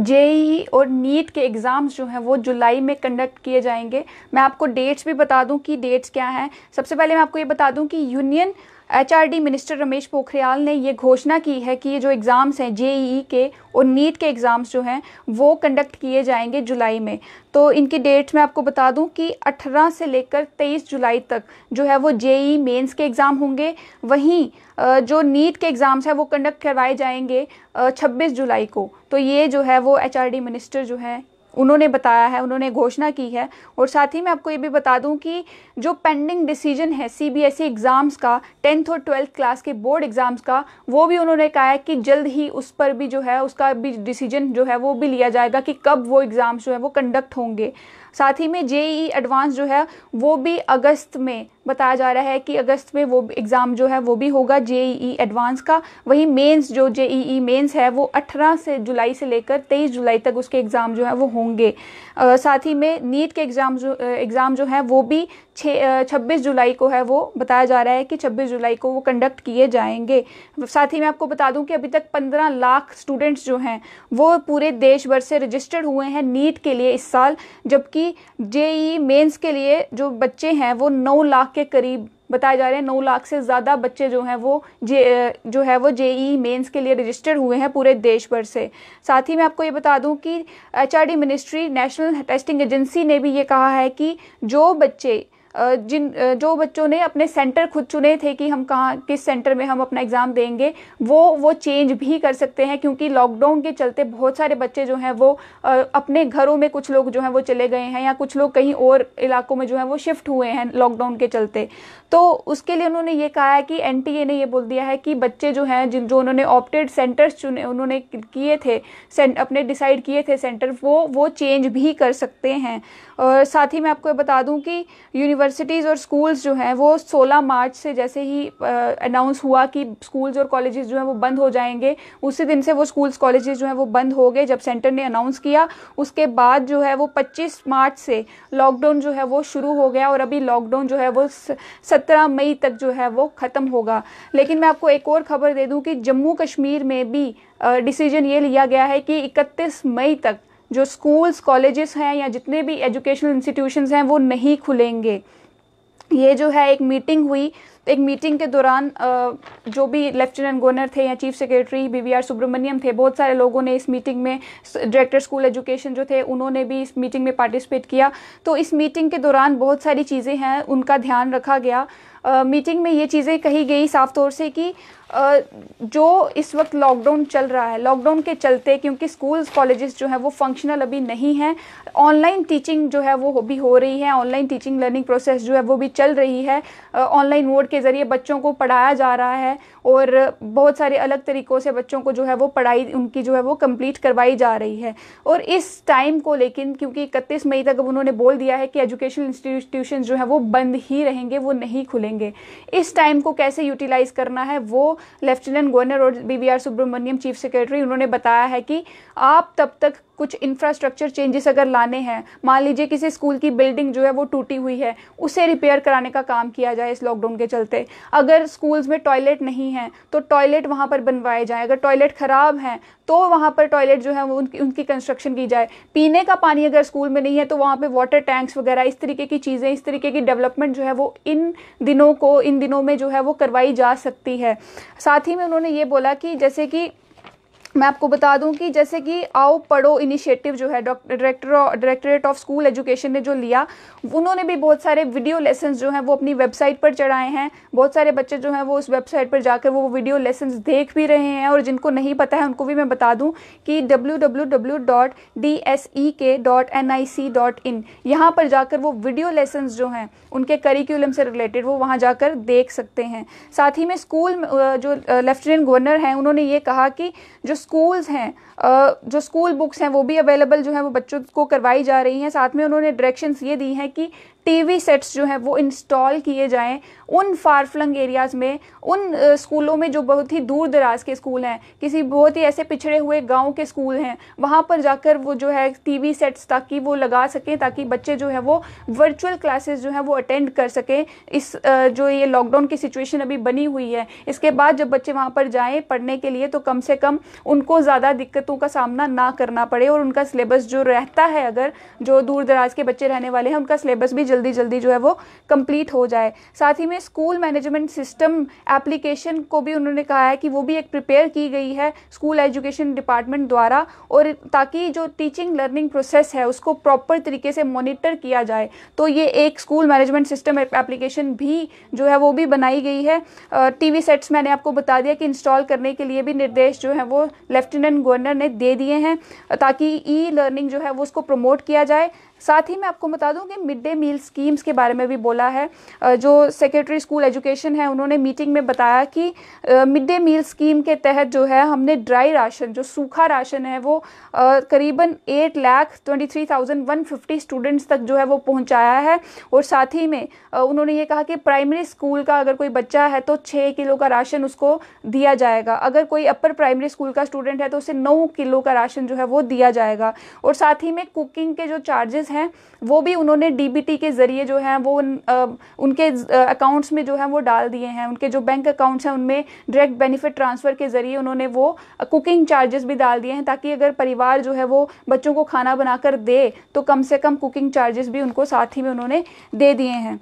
JEE और NEET के exams जो हैं वो जुलाई में कंडक्ट किए जाएंगे मैं आपको डेट्स भी बता दूं कि डेट्स क्या हैं सबसे पहले मैं आपको ये बता दूं कि union HRD minister Ramesh Pokhriyal ने ये घोषणा की है कि ये जो एग्ज़ाम्स हैं जेईई के और नीट के एग्ज़ाम्स जो हैं वो कंडक्ट किए जाएंगे जुलाई में तो इनकी डेट्स मैं आपको बता दूं कि 18 से लेकर 23 जुलाई तक जो है वो जेई मेंस के एग्ज़ाम होंगे वहीं जो नीट के एग्ज़ाम्स हैं वो कंडक्ट करवाए जाएंगे 26 जुलाई को तो ये जो है वो एचआरडी मिनिस्टर जो है उन्होंने बताया है उन्होंने घोषणा की है और साथ ही मैं आपको ये भी बता दूं कि जो पेंडिंग डिसीजन है सीबीएसई एग्ज़ाम्स e का टेंथ और ट्वेल्थ क्लास के बोर्ड एग्ज़ाम्स का वो भी उन्होंने कहा है कि जल्द ही उस पर भी जो है उसका भी डिसीजन जो है वो भी लिया जाएगा कि कब वो एग्ज़ाम्स जो है वो कंडक्ट होंगे साथ ही में जेई एडवांस जो है वो भी अगस्त में बताया जा रहा है कि अगस्त में वो एग्ज़ाम जो है वो भी होगा जेईई एडवांस का वही मेंस जो जेईई मेंस है वो 18 से जुलाई से लेकर 23 जुलाई तक उसके एग्ज़ाम जो है वो होंगे आ, साथ ही में नीट के एग्ज़ाम जो एग्ज़ाम जो है वो भी छः छब्बीस जुलाई को है वो बताया जा रहा है कि 26 जुलाई को वो कंडक्ट किए जाएंगे साथ ही मैं आपको बता दूं कि अभी तक पंद्रह लाख स्टूडेंट्स जो हैं वो पूरे देश भर से रजिस्टर्ड हुए हैं नीट के लिए इस साल जबकि जेई मेंस के लिए जो बच्चे हैं वो नौ लाख के करीब बताया जा रहे हैं नौ लाख से ज़्यादा बच्चे जो हैं वो जे जो है वो जेई मेंस के लिए रजिस्टर्ड हुए हैं पूरे देश भर से साथ ही मैं आपको ये बता दूं कि HRD ministry national testing agency ने भी ये कहा है कि जो बच्चे जिन जो बच्चों ने अपने सेंटर खुद चुने थे कि हम कहाँ किस सेंटर में हम अपना एग्ज़ाम देंगे वो वो चेंज भी कर सकते हैं क्योंकि लॉकडाउन के चलते बहुत सारे बच्चे जो हैं वो अपने घरों में कुछ लोग जो हैं वो चले गए हैं या कुछ लोग कहीं और इलाकों में जो है वो शिफ्ट हुए हैं लॉकडाउन के चलते तो उसके लिए उन्होंने ये कहा है कि एन ने ये बोल दिया है कि बच्चे जो हैं जिन जो उन्होंने ऑप्टेड सेंटर्स चुने उन्होंने किए थे अपने डिसाइड किए थे सेंटर वो वो चेंज भी कर सकते हैं और साथ ही मैं आपको बता दूँ कि यूनिवर्सिटी यूनिवर्सिटीज़ और स्कूल्स जो हैं वो 16 मार्च से जैसे ही अनाउंस हुआ कि स्कूल्स और कॉलेजेस जो हैं वो बंद हो जाएंगे उसी दिन से वो स्कूल्स कॉलेजेस जो हैं वो बंद हो गए जब सेंटर ने अनाउंस किया उसके बाद जो है वो 25 मार्च से लॉकडाउन जो है वो शुरू हो गया और अभी लॉकडाउन जो है वो सत्रह मई तक जो है वो ख़त्म होगा लेकिन मैं आपको एक और खबर दे दूँ कि जम्मू कश्मीर में भी डिसीजन ये लिया गया है कि इकतीस मई तक जो स्कूल्स कॉलेजेस हैं या जितने भी एजुकेशनल इंस्टीट्यूशंस हैं वो नहीं खुलेंगे ये जो है एक मीटिंग हुई तो एक मीटिंग के दौरान जो भी लेफ्टिनेंट गवर्नर थे या चीफ सेक्रेटरी बीवीआर सुब्रमण्यम थे बहुत सारे लोगों ने इस मीटिंग में डायरेक्टर स्कूल एजुकेशन जो थे उन्होंने भी इस मीटिंग में पार्टिसिपेट किया तो इस मीटिंग के दौरान बहुत सारी चीज़ें हैं उनका ध्यान रखा गया मीटिंग में ये चीज़ें कही गई साफ तौर से कि जो इस वक्त लॉकडाउन चल रहा है लॉकडाउन के चलते क्योंकि स्कूल्स कॉलेजेस जो हैं वो फंक्शनल अभी नहीं हैं ऑनलाइन टीचिंग जो है वो भी हो रही है ऑनलाइन टीचिंग लर्निंग प्रोसेस जो है वो भी चल रही है ऑनलाइन मोड के ज़रिए बच्चों को पढ़ाया जा रहा है और बहुत सारे अलग तरीक़ों से बच्चों को जो है वो पढ़ाई उनकी जो है वो कम्प्लीट करवाई जा रही है और इस टाइम को लेकिन क्योंकि इकतीस मई तक उन्होंने बोल दिया है कि एजुकेशन इंस्टीट्यूशन जो है वो बंद ही रहेंगे वो नहीं खुले मिलेंगे इस टाइम को कैसे यूटिलाइज करना है वो लेफ्टिनेंट गवर्नर और बी सुब्रमण्यम चीफ सेक्रेटरी उन्होंने बताया है कि आप तब तक कुछ इंफ्रास्ट्रक्चर चेंजेस अगर लाने हैं मान लीजिए किसी स्कूल की बिल्डिंग जो है वो टूटी हुई है उसे रिपेयर कराने का काम किया जाए इस लॉकडाउन के चलते अगर स्कूल्स में टॉयलेट नहीं है तो टॉयलेट वहाँ पर बनवाए जाएँ अगर टॉयलेट ख़राब हैं तो वहाँ पर टॉयलेट जो है वो उनकी उनकी कंस्ट्रक्शन की जाए पीने का पानी अगर स्कूल में नहीं है तो वहाँ पर वाटर टैंक्स वगैरह इस तरीके की चीज़ें इस तरीके की डेवलपमेंट जो है वो इन दिनों को इन दिनों में जो है वो करवाई जा सकती है साथ ही में उन्होंने ये बोला कि जैसे कि मैं आपको बता दूं कि जैसे कि आओ पढ़ो इनिशिएटिव जो है director directorate of school education ने जो लिया उन्होंने भी बहुत सारे वीडियो लेसन जो हैं वो अपनी वेबसाइट पर चढ़ाए हैं बहुत सारे बच्चे जो हैं वो उस वेबसाइट पर जाकर वो वीडियो लेसन देख भी रहे हैं और जिनको नहीं पता है उनको भी मैं बता दूँ कि डब्ल्यू यहाँ पर जाकर वो वीडियो लेसन जो हैं उनके करिकुलम से रिलेटेड वो वहाँ जाकर देख सकते हैं साथ ही में स्कूल जो लेफ्टिनेंट गवर्नर हैं उन्होंने ये कहा कि जो स्कूल्स हैं जो स्कूल बुक्स हैं वो भी अवेलेबल जो है वो बच्चों को करवाई जा रही हैं साथ में उन्होंने डायरेक्शंस ये दी हैं कि टीवी सेट्स जो हैं वो इंस्टॉल किए जाएं उन फारफ्लंग एरियाज़ में उन स्कूलों में जो बहुत ही दूर दराज के स्कूल हैं किसी बहुत ही ऐसे पिछड़े हुए गाँव के स्कूल हैं वहाँ पर जाकर वो जो है टीवी सेट्स ताकि वो लगा सकें ताकि बच्चे जो है वो वर्चुअल क्लासेस जो हैं वो अटेंड कर सकें इस जो ये लॉकडाउन की सिचुएशन अभी बनी हुई है इसके बाद जब बच्चे वहाँ पर जाएँ पढ़ने के लिए तो कम से कम उनको ज़्यादा दिक्कतों का सामना ना करना पड़े और उनका सिलेबस जो रहता है अगर जो दूर दराज के बच्चे रहने वाले हैं उनका सिलेबस भी जल्दी जल्दी जो है वो कंप्लीट हो जाए साथ ही में स्कूल मैनेजमेंट सिस्टम एप्लीकेशन को भी उन्होंने कहा है कि वो भी एक प्रिपेयर की गई है स्कूल एजुकेशन डिपार्टमेंट द्वारा और ताकि जो टीचिंग लर्निंग प्रोसेस है उसको प्रॉपर तरीके से मॉनिटर किया जाए तो ये एक स्कूल मैनेजमेंट सिस्टम एप्लीकेशन भी जो है वो भी बनाई गई है टी सेट्स मैंने आपको बता दिया कि इंस्टॉल करने के लिए भी निर्देश जो है वो लेफ्टिनेंट गवर्नर ने दे दिए हैं ताकि ई लर्निंग जो है वो उसको प्रमोट किया जाए साथ ही मैं आपको बता दूं कि मिड डे मील स्कीम्स के बारे में भी बोला है जो सेक्रेटरी स्कूल एजुकेशन है उन्होंने मीटिंग में बताया कि मिड डे मील स्कीम के तहत जो है हमने ड्राई राशन जो सूखा राशन है वो करीबन eight lakh twenty three thousand one fifty students तक जो है वो पहुंचाया है और साथ ही में उन्होंने ये कहा कि प्राइमरी स्कूल का अगर कोई बच्चा है तो छः किलो का राशन उसको दिया जाएगा अगर कोई अपर प्राइमरी स्कूल का स्टूडेंट है तो उसे नौ किलो का राशन जो है वो दिया जाएगा और साथ ही में कुकिंग के जो चार्जेस यूज़र्स हैं वो भी उन्होंने डीबीटी के ज़रिए जो है वो उन, आ, उनके अकाउंट्स में जो है वो डाल दिए हैं उनके जो बैंक अकाउंट्स हैं उनमें डायरेक्ट बेनिफिट ट्रांसफ़र के ज़रिए उन्होंने वो कुकिंग चार्जेस भी डाल दिए हैं ताकि अगर परिवार जो है वो बच्चों को खाना बनाकर दे तो कम से कम कुकिंग चार्जेस भी उनको साथ ही में उन्होंने दे दिए हैं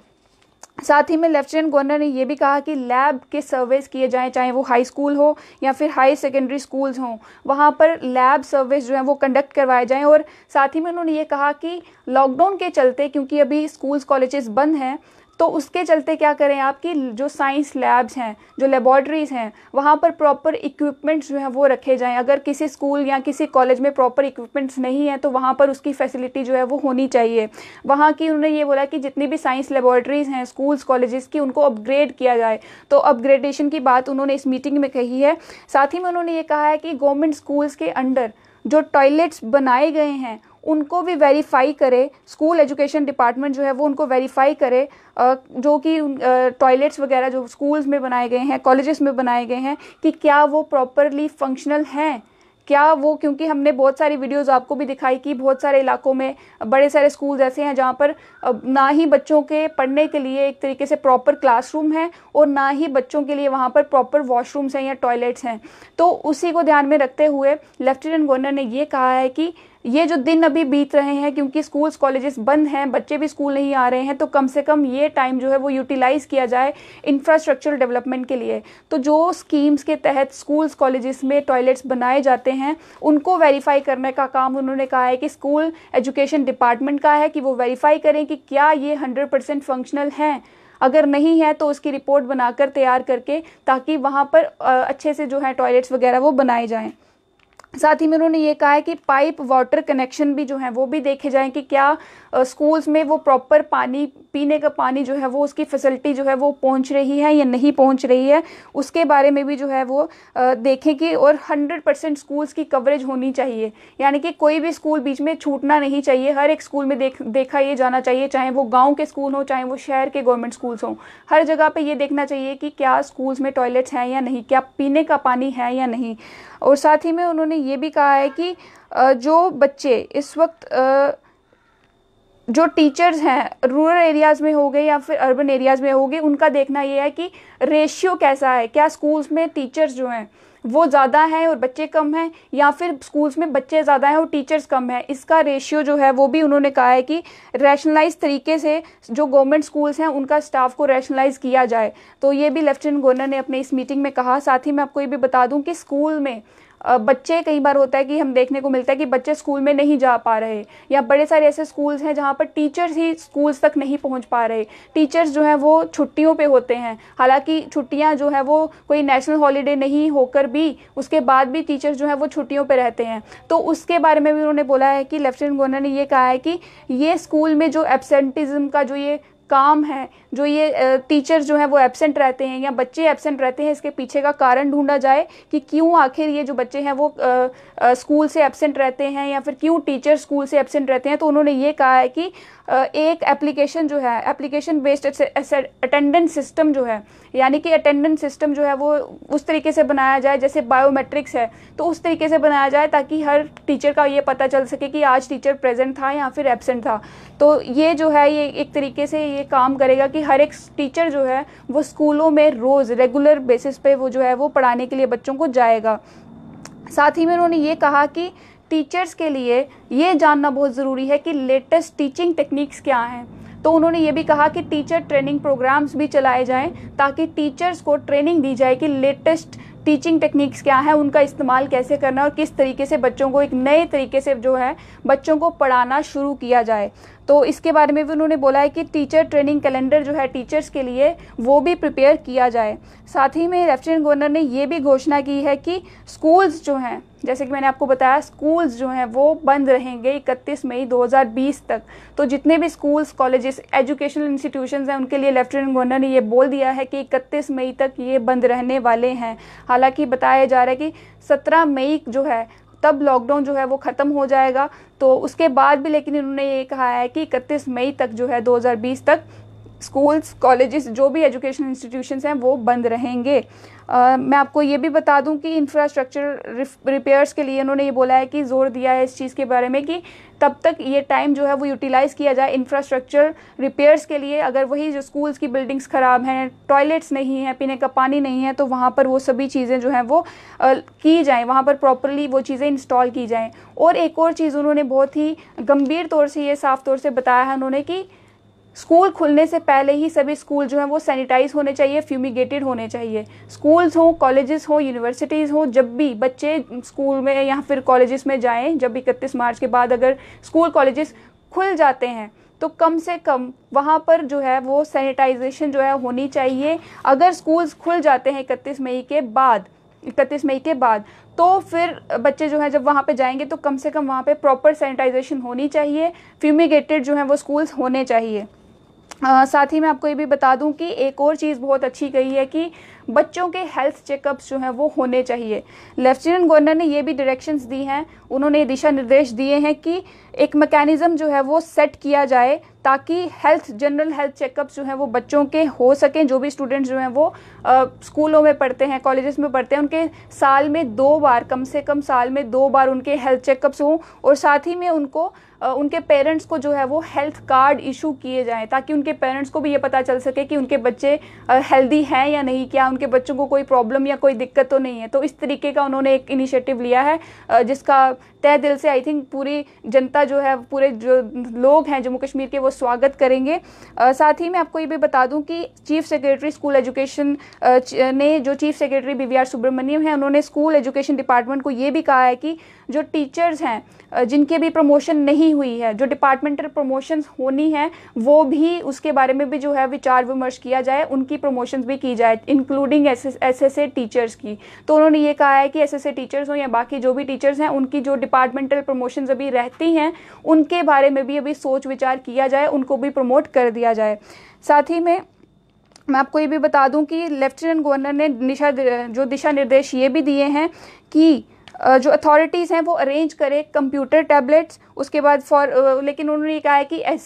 साथ ही में लेफ्टिनेंट गवर्नर ने यह भी कहा कि लैब के सर्वेस किए जाएं चाहे वो हाई स्कूल हो या फिर हाई सेकेंडरी स्कूल्स हों वहाँ पर लैब सर्विस जो है वो कंडक्ट करवाए जाएं और साथ ही में उन्होंने ये कहा कि लॉकडाउन के चलते क्योंकि अभी स्कूल्स कॉलेजेस बंद हैं तो उसके चलते क्या करें आपकी जो साइंस लैब्स हैं जो लेबॉर्ट्रीज़ हैं वहाँ पर प्रॉपर इक्विपमेंट्स जो हैं वो रखे जाएँ अगर किसी स्कूल या किसी कॉलेज में प्रॉपर इक्विपमेंट्स नहीं है तो वहाँ पर उसकी फैसिलिटी जो है वो होनी चाहिए वहाँ की उन्होंने ये बोला कि जितनी भी साइंस लेबॉर्ट्रीज़ हैं स्कूल्स कॉलेजेस की उनको अपग्रेड किया जाए तो अपग्रेडेशन की बात उन्होंने इस मीटिंग में कही है साथ ही में उन्होंने ये कहा है कि गवर्नमेंट स्कूल्स के अंडर जो टॉयलेट्स बनाए गए हैं उनको भी वेरीफाई करे स्कूल एजुकेशन डिपार्टमेंट जो है वो उनको वेरीफाई करे जो कि टॉयलेट्स वगैरह जो स्कूल्स में बनाए गए हैं कॉलेजेस में बनाए गए हैं कि क्या वो प्रॉपरली फंक्शनल हैं क्या वो क्योंकि हमने बहुत सारी वीडियोस आपको भी दिखाई कि बहुत सारे इलाकों में बड़े सारे स्कूल ऐसे हैं जहाँ पर ना ही बच्चों के पढ़ने के लिए एक तरीके से प्रॉपर क्लासरूम है और ना ही बच्चों के लिए वहाँ पर प्रॉपर वॉशरूम्स हैं या टॉयलेट्स हैं तो उसी को ध्यान में रखते हुए लेफ्टिनेंट गवर्नर ने ये कहा है कि ये जो दिन अभी बीत रहे हैं क्योंकि स्कूल्स कॉलेजेस बंद हैं बच्चे भी स्कूल नहीं आ रहे हैं तो कम से कम ये टाइम जो है वो यूटिलाइज़ किया जाए इंफ्रास्ट्रक्चरल डेवलपमेंट के लिए तो जो स्कीम्स के तहत स्कूल्स कॉलेजेस में टॉयलेट्स बनाए जाते हैं उनको वेरीफाई करने का काम उन्होंने कहा है कि स्कूल एजुकेशन डिपार्टमेंट का है कि वो वेरीफाई करें कि क्या ये हंड्रेड परसेंट फंक्शनल हैं अगर नहीं है तो उसकी रिपोर्ट बनाकर तैयार करके ताकि वहाँ पर अच्छे से जो है टॉयलेट्स वगैरह वो बनाए जाएँ साथ ही में उन्होंने ये कहा है कि पाइप वाटर कनेक्शन भी जो है वो भी देखे जाएं कि क्या स्कूल्स में वो प्रॉपर पानी पीने का पानी जो है वो उसकी फैसिलिटी जो है वो पहुंच रही है या नहीं पहुंच रही है उसके बारे में भी जो है वो देखें कि और 100 परसेंट स्कूल्स की कवरेज होनी चाहिए यानी कि कोई भी स्कूल बीच में छूटना नहीं चाहिए हर एक स्कूल में देख देखा ये जाना चाहिए चाहे वो गाँव के स्कूल हों चाहे वो शहर के गवर्नमेंट स्कूल्स हों हर जगह पर यह देखना चाहिए कि क्या स्कूल्स में टॉयलेट्स हैं या नहीं क्या पीने का पानी है या नहीं और साथ ही में उन्होंने ये भी कहा है कि जो बच्चे इस वक्त जो टीचर्स हैं रूरल एरियाज़ में हो गए या फिर अर्बन एरियाज़ में हो गए उनका देखना ये है कि रेशियो कैसा है क्या स्कूल्स में टीचर्स जो हैं वो ज़्यादा हैं और बच्चे कम हैं या फिर स्कूल्स में बच्चे ज़्यादा हैं और टीचर्स कम हैं इसका रेशियो जो है वो भी उन्होंने कहा है कि रैशनलाइज तरीके से जो गवर्नमेंट स्कूल्स हैं उनका स्टाफ को रैशनलाइज किया जाए तो ये भी लेफ्टिनेंट गवर्नर ने अपने इस मीटिंग में कहा साथ ही मैं आपको ये भी बता दूं कि स्कूल में बच्चे कई बार होता है कि हम देखने को मिलता है कि बच्चे स्कूल में नहीं जा पा रहे या बड़े सारे ऐसे स्कूल्स हैं जहाँ पर टीचर्स ही स्कूल्स तक नहीं पहुँच पा रहे टीचर्स जो हैं वो छुट्टियों पर होते हैं हालाँकि छुट्टियाँ जो है वो कोई नेशनल हॉलीडे नहीं होकर भी उसके बाद भी टीचर्स जो हैं वो छुट्टियों पर रहते हैं तो उसके बारे में भी उन्होंने बोला है कि लेफ्टिनेंट गवर्नर ने ये कहा है कि ये स्कूल में जो एबसेंटिज्म का जो ये काम है जो ये टीचर जो है वो एबसेंट रहते हैं या बच्चे एबसेंट रहते हैं इसके पीछे का कारण ढूंढा जाए कि क्यों आखिर ये जो बच्चे हैं वो स्कूल से एबसेंट रहते हैं या फिर क्यों टीचर स्कूल से एबसेंट रहते हैं तो उन्होंने ये कहा है कि एक एप्लीकेशन जो है एप्लीकेशन बेस्ड अटेंडेंस सिस्टम जो है यानी कि अटेंडेंस सिस्टम जो है वो उस तरीके से बनाया जाए जैसे बायोमेट्रिक्स है तो उस तरीके से बनाया जाए ताकि हर टीचर का ये पता चल सके कि आज टीचर प्रेजेंट था या फिर एबसेंट था तो ये जो है ये एक तरीके से ये काम करेगा कि हर एक टीचर जो है वो स्कूलों में रोज़ रेगुलर बेसिस पे वो जो है वो पढ़ाने के लिए बच्चों को जाएगा साथ ही में उन्होंने ये कहा कि टीचर्स के लिए ये जानना बहुत ज़रूरी है कि लेटेस्ट टीचिंग टेक्निक्स क्या हैं तो उन्होंने ये भी कहा कि टीचर ट्रेनिंग प्रोग्राम्स भी चलाए जाएं ताकि टीचर्स को ट्रेनिंग दी जाए कि लेटेस्ट टीचिंग टेक्निक्स क्या हैं उनका इस्तेमाल कैसे करना और किस तरीके से बच्चों को एक नए तरीके से जो है बच्चों को पढ़ाना शुरू किया जाए तो इसके बारे में भी उन्होंने बोला है कि टीचर ट्रेनिंग कैलेंडर जो है टीचर्स के लिए वो भी प्रिपेयर किया जाए साथ ही में लेफ्टिनेंट गवर्नर ने ये भी घोषणा की है कि स्कूल्स जो हैं जैसे कि मैंने आपको बताया स्कूल्स जो हैं वो बंद रहेंगे 31 मई 2020 तक तो जितने भी स्कूल्स कॉलेजेस एजुकेशनल इंस्टीट्यूशंस हैं उनके लिए लेफ्टिनेंट गवर्नर ने ये बोल दिया है कि 31 मई तक ये बंद रहने वाले हैं हालांकि बताया जा रहा है कि 17 मई जो है तब लॉकडाउन जो है वो ख़त्म हो जाएगा तो उसके बाद भी लेकिन इन्होंने ये कहा है कि इकतीस मई तक जो है 2020 तक स्कूल्स कॉलेजेस जो भी एजुकेशन इंस्टीट्यूशंस हैं वो बंद रहेंगे मैं आपको ये भी बता दूं कि इंफ्रास्ट्रक्चर रिपेयर्स के लिए उन्होंने ये बोला है कि जोर दिया है इस चीज़ के बारे में कि तब तक ये टाइम जो है वो यूटिलाइज़ किया जाए इंफ्रास्ट्रक्चर रिपेयर्स के लिए अगर वही जो स्कूल्स की बिल्डिंग्स ख़राब हैं टॉयलेट्स नहीं हैं पीने का पानी नहीं है तो वहाँ पर वो सभी चीज़ें जो हैं वो आ, की जाएँ वहाँ पर प्रॉपरली वो चीज़ें इंस्टॉल की जाएँ और एक और चीज़ उन्होंने बहुत ही गंभीर तौर से ये साफ़ तौर से बताया है उन्होंने कि स्कूल खुलने से पहले ही सभी स्कूल जो हैं वो सैनिटाइज होने चाहिए फ्यूमिगेटेड होने चाहिए स्कूल्स हों कॉलेजेस हों यूनिवर्सिटीज़ हों जब भी बच्चे स्कूल में या फिर कॉलेजेस में जाएं जब इकतीस मार्च के बाद अगर स्कूल कॉलेजेस खुल जाते हैं तो कम से कम वहाँ पर जो है वो सैनिटाइजेशन जो है होनी चाहिए अगर स्कूल्स खुल जाते हैं इकतीस मई के बाद इकतीस मई के बाद तो फिर बच्चे जो है जब वहाँ पे जाएंगे तो कम से कम वहाँ पे प्रॉपर सैनिटाइजेशन होनी चाहिए फ्यूमिगेटेड जो हैं वो स्कूल्स होने चाहिए आ, साथ ही मैं आपको ये भी बता दूं कि एक और चीज़ बहुत अच्छी कही है कि बच्चों के हेल्थ चेकअप्स जो हैं वो होने चाहिए लेफ्टिनेंट गवर्नर ने ये भी डायरेक्शंस दी हैं उन्होंने दिशा निर्देश दिए हैं कि एक मैकेनिज़्म जो है वो सेट किया जाए ताकि हेल्थ जनरल हेल्थ चेकअप्स जो हैं वो बच्चों के हो सकें जो भी स्टूडेंट्स जो हैं वो आ, स्कूलों में पढ़ते हैं कॉलेजेस में पढ़ते हैं उनके साल में दो बार कम से कम साल में दो बार उनके हेल्थ चेकअप्स हों और साथ ही में उनको आ, उनके पेरेंट्स को जो है वो हेल्थ कार्ड इशू किए जाएँ ताकि उनके पेरेंट्स को भी ये पता चल सके कि उनके बच्चे हेल्दी हैं या नहीं क्या उनके बच्चों को कोई प्रॉब्लम या कोई दिक्कत तो नहीं है तो इस तरीके का उन्होंने एक इनिशिएटिव लिया है जिसका तय दिल से आई थिंक पूरी जनता जो है पूरे जो लोग हैं जम्मू कश्मीर के वो स्वागत करेंगे साथ ही मैं आपको ये भी बता दूं कि चीफ सेक्रेटरी स्कूल एजुकेशन ने जो chief secretary B V Subramanyam है उन्होंने स्कूल एजुकेशन डिपार्टमेंट को ये भी कहा है कि जो टीचर्स हैं जिनके भी प्रमोशन नहीं हुई है जो डिपार्टमेंटल प्रमोशन होनी है वो भी उसके बारे में भी जो है विचार विमर्श किया जाए उनकी प्रमोशन भी की जाए include including S S teachers की तो उन्होंने ये कहा है कि एस एस टीचर्स हों या बाकी जो भी टीचर्स हैं उनकी जो डिपार्टमेंटल प्रमोशन अभी रहती हैं उनके बारे में भी अभी सोच विचार किया जाए उनको भी प्रमोट कर दिया जाए साथ ही में मैं आपको ये भी बता दूं कि लेफ्टिनेंट गवर्नर ने निशा जो दिशा निर्देश ये भी दिए हैं कि जो अथॉरिटीज़ हैं वो अरेंज करें कंप्यूटर टैबलेट्स उसके बाद फॉर लेकिन उन्होंने ये कहा है कि एस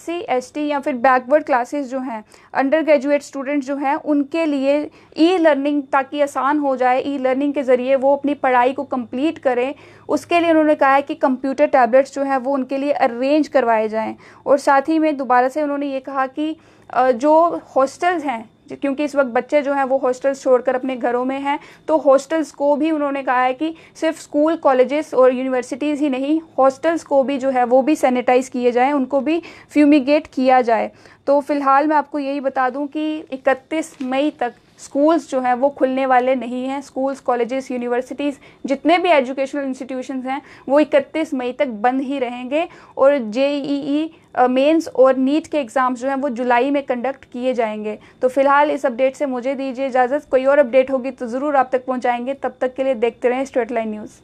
सी या फिर बैकवर्ड क्लासेस जो हैं अंडर ग्रेजुएट स्टूडेंट्स जो हैं उनके लिए ई लर्निंग ताकि आसान हो जाए ई लर्निंग के ज़रिए वो अपनी पढ़ाई को कंप्लीट करें उसके लिए उन्होंने कहा है कि कंप्यूटर टैबलेट्स जो हैं वो उनके लिए अरेंज करवाए जाएँ और साथ ही में दोबारा से उन्होंने ये कहा कि जो हॉस्टल्स हैं क्योंकि इस वक्त बच्चे जो हैं वो हॉस्टल्स छोड़कर अपने घरों में हैं तो हॉस्टल्स को भी उन्होंने कहा है कि सिर्फ स्कूल कॉलेजेस और यूनिवर्सिटीज़ ही नहीं हॉस्टल्स को भी जो है वो भी सैनिटाइज़ किए जाएँ उनको भी फ्यूमिगेट किया जाए तो फ़िलहाल मैं आपको यही बता दूँ कि इकतीस मई तक स्कूल्स जो हैं वो खुलने वाले नहीं हैं स्कूल्स कॉलेजेस यूनिवर्सिटीज़ जितने भी एजुकेशनल इंस्टीट्यूशंस हैं वो इकतीस मई तक बंद ही रहेंगे और जेईई मेंस e e, और नीट के एग्ज़ाम्स जो हैं वो जुलाई में कंडक्ट किए जाएंगे तो फिलहाल इस अपडेट से मुझे दीजिए इजाज़त कोई और अपडेट होगी तो ज़रूर आप तक पहुँचाएंगे तब तक के लिए देखते रहें स्ट्रेट लाइन न्यूज़